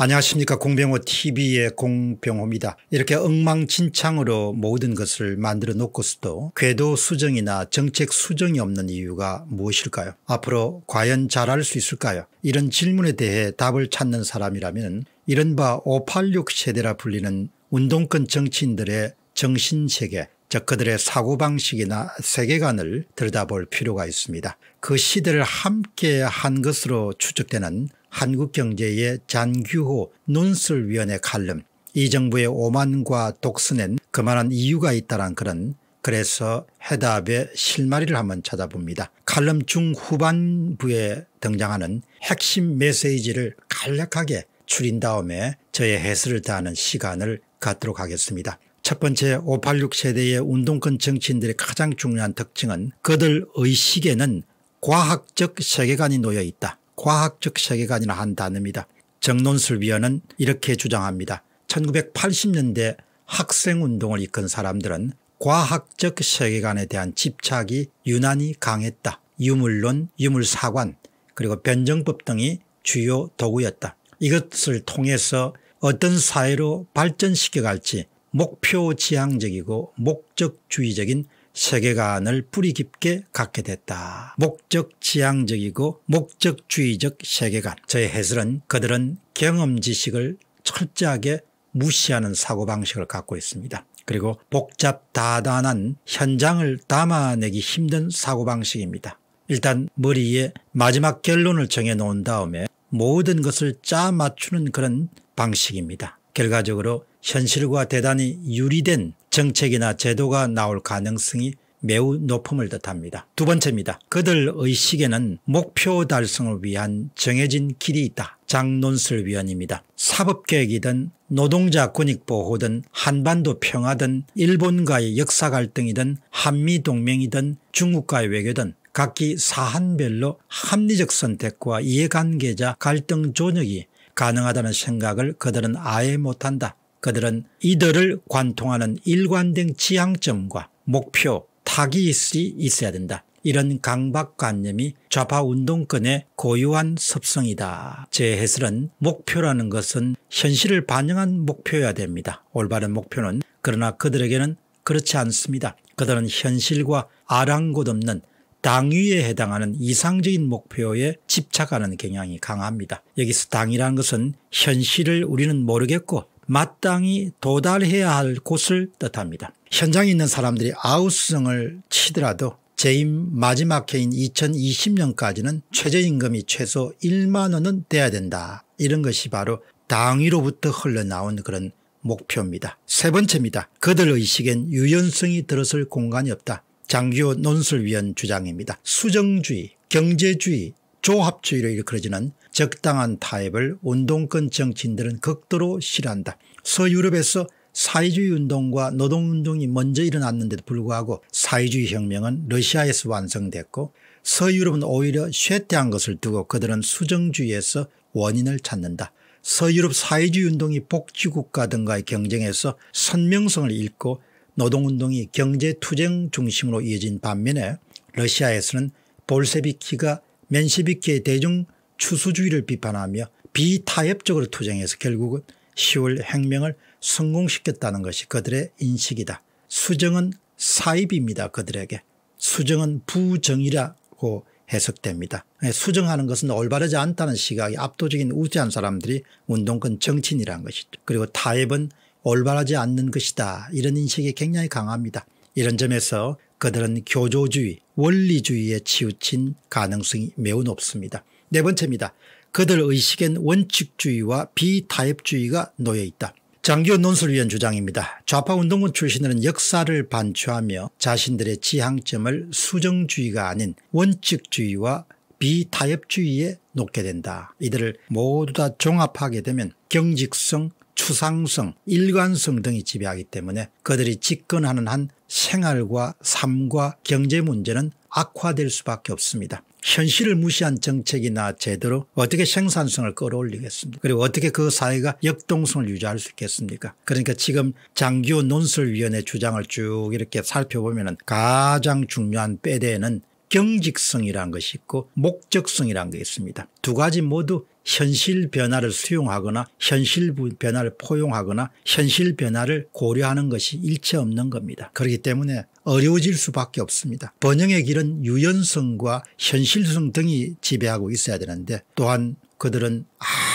안녕하십니까 공병호 tv의 공병호입니다. 이렇게 엉망진창으로 모든 것을 만들어 놓고서도 궤도 수정이나 정책 수정이 없는 이유가 무엇일까요 앞으로 과연 잘할 수 있을까요 이런 질문에 대해 답을 찾는 사람이라면 이른바 586 세대라 불리는 운동권 정치인들의 정신세계 즉 그들의 사고방식이나 세계관을 들여다볼 필요가 있습니다. 그 시대를 함께한 것으로 추측되는 한국경제의 잔규호 논술위원회 칼럼 이 정부의 오만과 독선엔 그만한 이유가 있다란 그런 그래서 해답의 실마리를 한번 찾아봅니다. 칼럼 중후반부에 등장하는 핵심 메시지를 간략하게 추린 다음에 저의 해설을 다하는 시간을 갖도록 하겠습니다. 첫 번째 586 세대의 운동권 정치인들의 가장 중요한 특징은 그들 의식에는 과학적 세계관이 놓여 있다. 과학적 세계관이라 한 단어입니다. 정론술 위원은 이렇게 주장합니다. 1980년대 학생운동을 이끈 사람들은 과학적 세계관에 대한 집착이 유난히 강했다. 유물론, 유물사관, 그리고 변정법 등이 주요 도구였다. 이것을 통해서 어떤 사회로 발전시켜 갈지 목표 지향적이고 목적주의적인 세계관을 뿌리 깊게 갖게 됐다. 목적 지향적이고 목적주의적 세계관. 저의 해설은 그들은 경험 지식을 철저하게 무시하는 사고방식을 갖고 있습니다. 그리고 복잡 다단한 현장을 담아내기 힘든 사고방식입니다. 일단 머리에 마지막 결론을 정해놓은 다음에 모든 것을 짜 맞추는 그런 방식입니다. 결과적으로 현실과 대단히 유리된 정책이나 제도가 나올 가능성이 매우 높음을 뜻합니다. 두 번째입니다. 그들 의식에는 목표 달성을 위한 정해진 길이 있다. 장논술 위원입니다. 사법개혁이든 노동자 권익보호든 한반도 평화든 일본과의 역사 갈등이든 한미동맹이든 중국과의 외교든 각기 사안별로 합리적 선택과 이해관계자 갈등 조정이 가능하다는 생각을 그들은 아예 못한다. 그들은 이들을 관통하는 일관된 지향점과 목표, 타깃이 있어야 된다. 이런 강박관념이 좌파운동권의 고유한 습성이다. 제 해설은 목표라는 것은 현실을 반영한 목표여야 됩니다. 올바른 목표는 그러나 그들에게는 그렇지 않습니다. 그들은 현실과 아랑곳없는 당위에 해당하는 이상적인 목표에 집착하는 경향이 강합니다. 여기서 당이라는 것은 현실을 우리는 모르겠고 마땅히 도달해야 할 곳을 뜻합니다. 현장에 있는 사람들이 아우성을 치더라도 재임 마지막 해인 2020년까지는 최저임금이 최소 1만 원은 돼야 된다. 이런 것이 바로 당위로부터 흘러나온 그런 목표입니다. 세 번째입니다. 그들 의식엔 유연성이 들어설 공간이 없다. 장기호 논술위원 주장입니다. 수정주의, 경제주의, 조합주의로 일컬어지는 적당한 타협을 운동권 정치인들은 극도로 싫어한다. 서유럽에서 사회주의 운동과 노동운동이 먼저 일어났는데도 불구하고 사회주의 혁명은 러시아에서 완성됐고 서유럽은 오히려 쇠퇴한 것을 두고 그들은 수정주의에서 원인을 찾는다. 서유럽 사회주의 운동이 복지국가 등과의 경쟁에서 선명성을 잃고 노동운동이 경제투쟁 중심으로 이어진 반면에 러시아에서는 볼세비키가 멘시비키의 대중 추수주의를 비판하며 비타협적으로 투쟁해서 결국은 10월 혁명을 성공시켰다는 것이 그들의 인식이다. 수정은 사입입니다. 그들에게. 수정은 부정이라고 해석됩니다. 예, 수정하는 것은 올바르지 않다는 시각이 압도적인 우세한 사람들이 운동권 정치인이라는 것이죠. 그리고 타협은 올바르지 않는 것이다. 이런 인식이 굉장히 강합니다. 이런 점에서 그들은 교조주의 원리주의에 치우친 가능성이 매우 높습니다. 네 번째입니다. 그들 의식엔 원칙주의와 비타협주의가 놓여있다. 장교 논술위원 주장입니다. 좌파운동권 출신들은 역사를 반추하며 자신들의 지향점을 수정주의가 아닌 원칙주의와 비타협주의에 놓게 된다. 이들을 모두 다 종합하게 되면 경직성, 추상성, 일관성 등이 지배하기 때문에 그들이 집권하는 한 생활과 삶과 경제 문제는 악화될 수밖에 없습니다. 현실을 무시한 정책이나 제대로 어떻게 생산성을 끌어올리겠습니까 그리고 어떻게 그 사회가 역동성을 유지할 수 있겠습니까 그러니까 지금 장기호 논설위원회 주장을 쭉 이렇게 살펴보면 가장 중요한 빼대에는 경직성이라는 것이 있고 목적성이란 라게 있습니다. 두 가지 모두 현실 변화를 수용하거나 현실 변화를 포용하거나 현실 변화를 고려하는 것이 일체 없는 겁니다. 그렇기 때문에 어려워질 수밖에 없습니다. 번영의 길은 유연성과 현실성 등이 지배하고 있어야 되는데 또한 그들은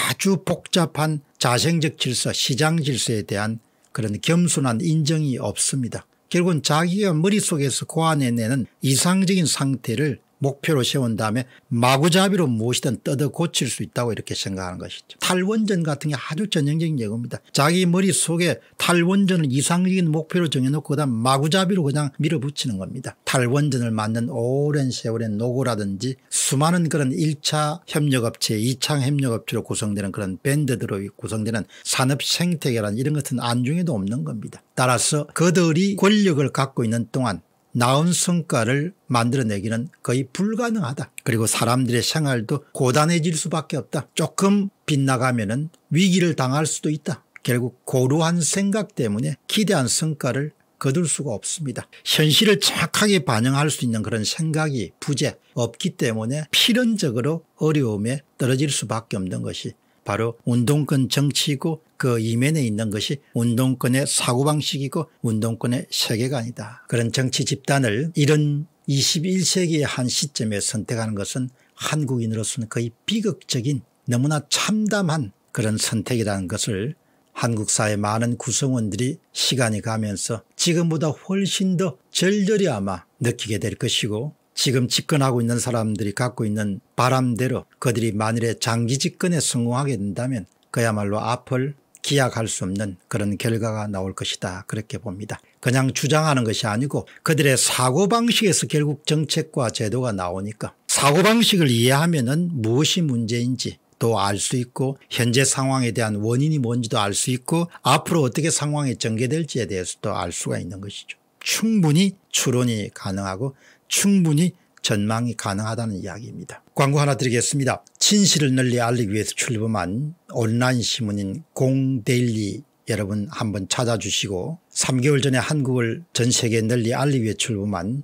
아주 복잡한 자생적 질서 시장 질서에 대한 그런 겸손한 인정이 없습니다. 결국은 자기가 머릿속에서 고안해내는 이상적인 상태를 목표로 세운 다음에 마구잡이로 무엇이든 뜯어 고칠 수 있다고 이렇게 생각하는 것이죠. 탈원전 같은 게 아주 전형적인 예고입니다. 자기 머릿속에 탈원전을 이상적인 목표로 정해놓고 그다음 마구잡이로 그냥 밀어붙이는 겁니다. 탈원전을 만든 오랜 세월의 노고라든지 수많은 그런 1차 협력업체 2차 협력업체로 구성되는 그런 밴드들로 구성되는 산업 생태계란 이런 것은 안중에도 없는 겁니다. 따라서 그들이 권력을 갖고 있는 동안 나은 성과를 만들어내기는 거의 불가능하다. 그리고 사람들의 생활도 고단해질 수밖에 없다. 조금 빗나가면 은 위기를 당할 수도 있다. 결국 고루한 생각 때문에 기대한 성과를 거둘 수가 없습니다. 현실을 착하게 반영할 수 있는 그런 생각이 부재 없기 때문에 필연적으로 어려움에 떨어질 수밖에 없는 것이 바로 운동권 정치이고 그 이면에 있는 것이 운동권의 사고방식이고 운동권의 세계관이다. 그런 정치 집단을 이런 21세기의 한 시점에 선택하는 것은 한국인으로서는 거의 비극적인 너무나 참담한 그런 선택이라는 것을 한국 사회 많은 구성원들이 시간이 가면서 지금보다 훨씬 더 절절히 아마 느끼게 될 것이고 지금 집권하고 있는 사람들이 갖고 있는 바람대로 그들이 만일에 장기 집권에 성공하게 된다면 그야말로 앞을 기약할 수 없는 그런 결과가 나올 것이다 그렇게 봅니다. 그냥 주장하는 것이 아니고 그들의 사고방식에서 결국 정책과 제도가 나오니까 사고방식을 이해하면 은 무엇이 문제인지 또 알 수 있고 현재 상황에 대한 원인이 뭔지도 알 수 있고 앞으로 어떻게 상황이 전개될지에 대해서도 알 수가 있는 것이죠. 충분히 추론이 가능하고 충분히 전망이 가능하다는 이야기입니다. 광고 하나 드리겠습니다. 진실을 널리 알리기 위해서 출범한 온라인 신문인 공데일리 여러분 한번 찾아주시고 3개월 전에 한국을 전 세계에 널리 알리기 위해 출범한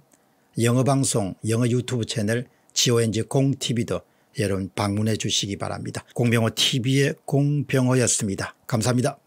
영어방송 영어 유튜브 채널 GONG 공TV도 여러분 방문해 주시기 바랍니다. 공병호 TV의 공병호였습니다. 감사합니다.